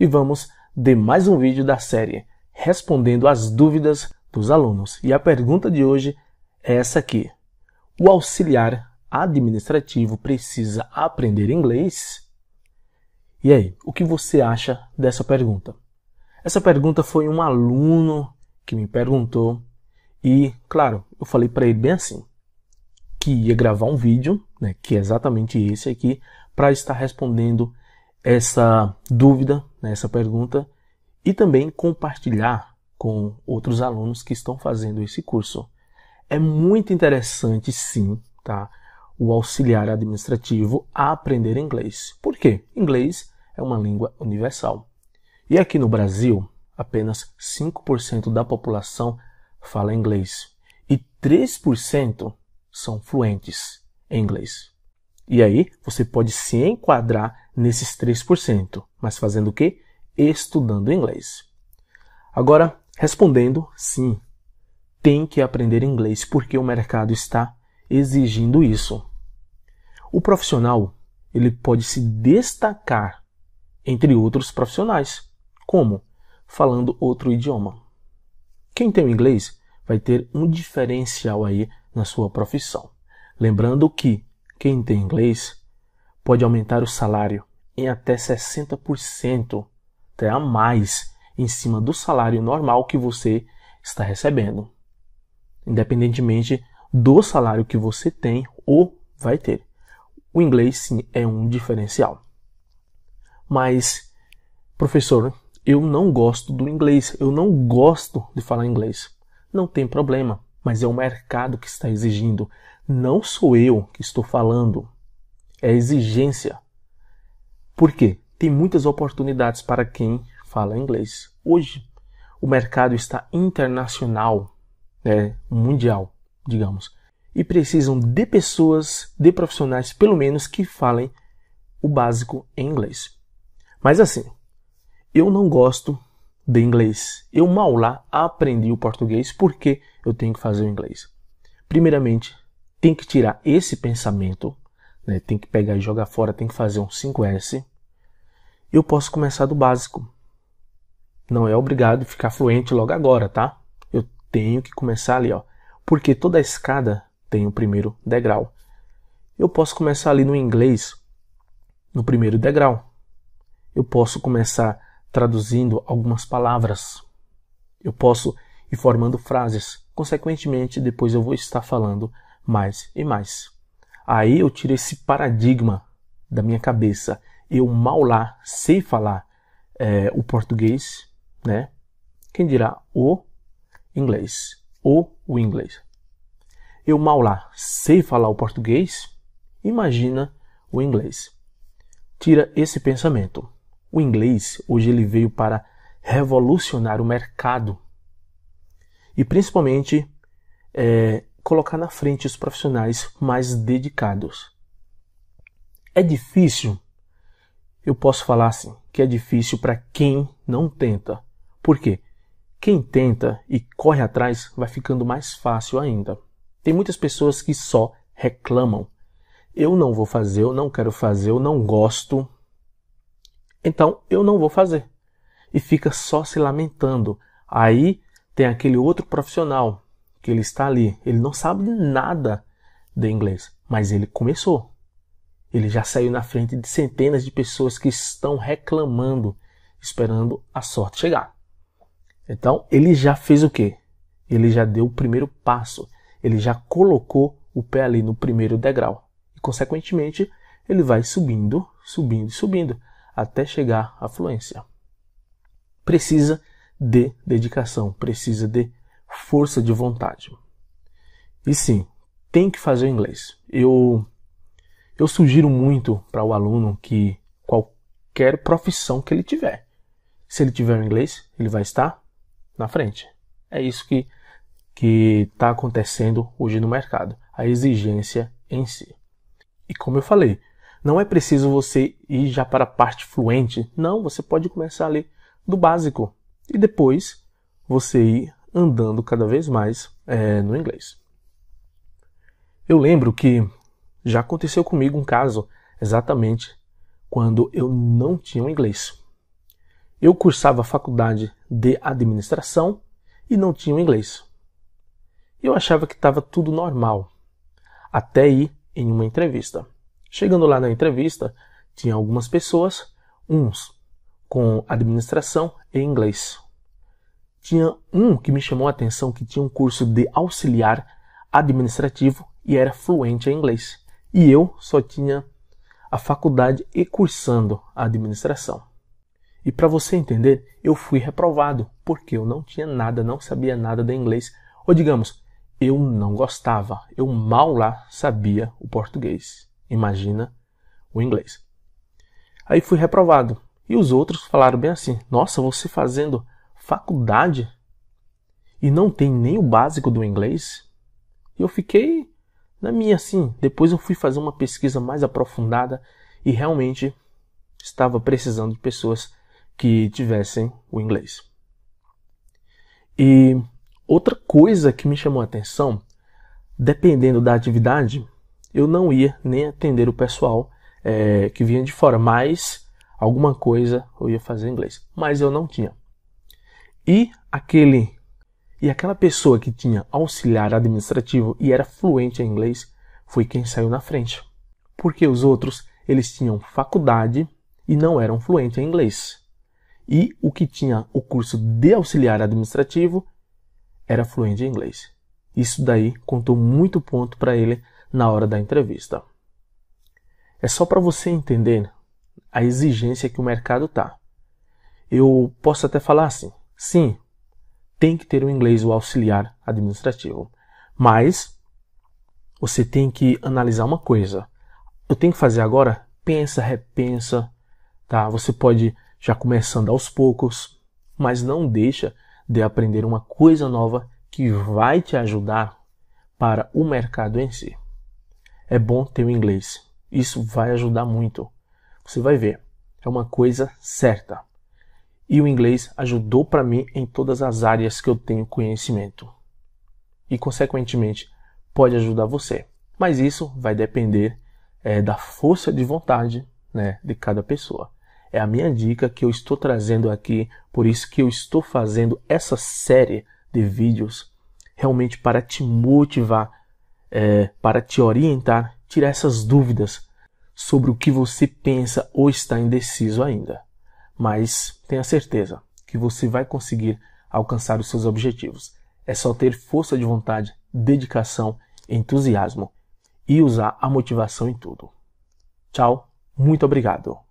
e vamos de mais um vídeo da série respondendo às dúvidas dos alunos. E a pergunta de hoje é essa aqui. O auxiliar administrativo precisa aprender inglês? E aí, o que você acha dessa pergunta? Essa pergunta foi um aluno que me perguntou e, claro, eu falei para ele bem assim, que ia gravar um vídeo, né, que é exatamente esse aqui, para estar respondendo essa dúvida, né, essa pergunta, e também compartilhar com outros alunos que estão fazendo esse curso. É muito interessante, sim, tá? o auxiliar administrativo a aprender inglês. Por quê? Inglês é uma língua universal. E aqui no Brasil, apenas 5% da população fala inglês e 3% são fluentes em inglês. E aí, você pode se enquadrar nesses 3%, mas fazendo o quê? Estudando inglês. Agora, respondendo, sim, tem que aprender inglês porque o mercado está exigindo isso. O profissional, ele pode se destacar entre outros profissionais, como falando outro idioma. Quem tem o inglês vai ter um diferencial aí na sua profissão. Lembrando que quem tem inglês pode aumentar o salário, em até 60%, até a mais, em cima do salário normal que você está recebendo, independentemente do salário que você tem ou vai ter. O inglês sim é um diferencial. Mas, professor, eu não gosto do inglês, eu não gosto de falar inglês. Não tem problema, mas é o mercado que está exigindo. Não sou eu que estou falando. É exigência. Por quê? Tem muitas oportunidades para quem fala inglês. Hoje, o mercado está internacional, né, mundial, digamos, e precisam de pessoas, de profissionais, pelo menos, que falem o básico em inglês. Mas assim, eu não gosto de inglês. Eu mal lá aprendi o português porque eu tenho que fazer o inglês. Primeiramente, tem que tirar esse pensamento né, tem que pegar e jogar fora, tem que fazer um 5S, eu posso começar do básico. Não é obrigado ficar fluente logo agora, tá? Eu tenho que começar ali, ó. Porque toda escada tem o primeiro degrau. Eu posso começar ali no inglês, no primeiro degrau. Eu posso começar traduzindo algumas palavras. Eu posso ir formando frases. Consequentemente, depois eu vou estar falando mais e mais. Aí eu tiro esse paradigma da minha cabeça. Eu mal lá sei falar é, o português, né? Quem dirá o inglês? Ou o inglês. Eu mal lá sei falar o português, imagina o inglês. Tira esse pensamento. O inglês hoje ele veio para revolucionar o mercado e principalmente é, colocar na frente os profissionais mais dedicados. É difícil? Eu posso falar assim, que é difícil para quem não tenta. Por quê? Quem tenta e corre atrás vai ficando mais fácil ainda. Tem muitas pessoas que só reclamam. Eu não vou fazer, eu não quero fazer, eu não gosto. Então eu não vou fazer. E fica só se lamentando. Aí tem aquele outro profissional que ele está ali. Ele não sabe nada de inglês, mas ele começou. Ele já saiu na frente de centenas de pessoas que estão reclamando, esperando a sorte chegar. Então, ele já fez o quê? Ele já deu o primeiro passo. Ele já colocou o pé ali no primeiro degrau. E, consequentemente, ele vai subindo, subindo, subindo, até chegar à fluência. Precisa de dedicação, precisa de força de vontade. E sim, tem que fazer inglês. Eu eu sugiro muito para o aluno que qualquer profissão que ele tiver, se ele tiver inglês, ele vai estar na frente. É isso que que está acontecendo hoje no mercado, a exigência em si. E como eu falei, não é preciso você ir já para a parte fluente, não, você pode começar ali do básico e depois você ir andando cada vez mais é, no inglês. Eu lembro que já aconteceu comigo um caso exatamente quando eu não tinha o inglês. Eu cursava a faculdade de administração e não tinha o inglês. Eu achava que estava tudo normal, até ir em uma entrevista. Chegando lá na entrevista, tinha algumas pessoas, uns com administração e inglês, tinha um que me chamou a atenção que tinha um curso de auxiliar administrativo e era fluente em inglês. E eu só tinha a faculdade e cursando a administração. E para você entender, eu fui reprovado porque eu não tinha nada, não sabia nada de inglês, ou digamos, eu não gostava, eu mal lá sabia o português. Imagina o inglês. Aí fui reprovado. E os outros falaram bem assim: "Nossa, você fazendo faculdade e não tem nem o básico do inglês? E eu fiquei na minha assim. Depois eu fui fazer uma pesquisa mais aprofundada e realmente estava precisando de pessoas que tivessem o inglês. E outra coisa que me chamou a atenção, dependendo da atividade, eu não ia nem atender o pessoal é, que vinha de fora, mas alguma coisa eu ia fazer em inglês. Mas eu não tinha. E aquele e aquela pessoa que tinha auxiliar administrativo e era fluente em inglês foi quem saiu na frente. Porque os outros, eles tinham faculdade e não eram fluentes em inglês. E o que tinha o curso de auxiliar administrativo era fluente em inglês. Isso daí contou muito ponto para ele na hora da entrevista. É só para você entender a exigência que o mercado tá. Eu posso até falar assim: Sim, tem que ter o inglês o auxiliar administrativo. Mas você tem que analisar uma coisa. Eu tenho que fazer agora? Pensa, repensa, tá? Você pode já começando aos poucos, mas não deixa de aprender uma coisa nova que vai te ajudar para o mercado em si. É bom ter o inglês. Isso vai ajudar muito. Você vai ver. É uma coisa certa. E o inglês ajudou para mim em todas as áreas que eu tenho conhecimento. E, consequentemente, pode ajudar você. Mas isso vai depender é, da força de vontade né, de cada pessoa. É a minha dica que eu estou trazendo aqui, por isso que eu estou fazendo essa série de vídeos realmente para te motivar, é, para te orientar, tirar essas dúvidas sobre o que você pensa ou está indeciso ainda mas tenha certeza que você vai conseguir alcançar os seus objetivos. É só ter força de vontade, dedicação, entusiasmo e usar a motivação em tudo. Tchau, muito obrigado.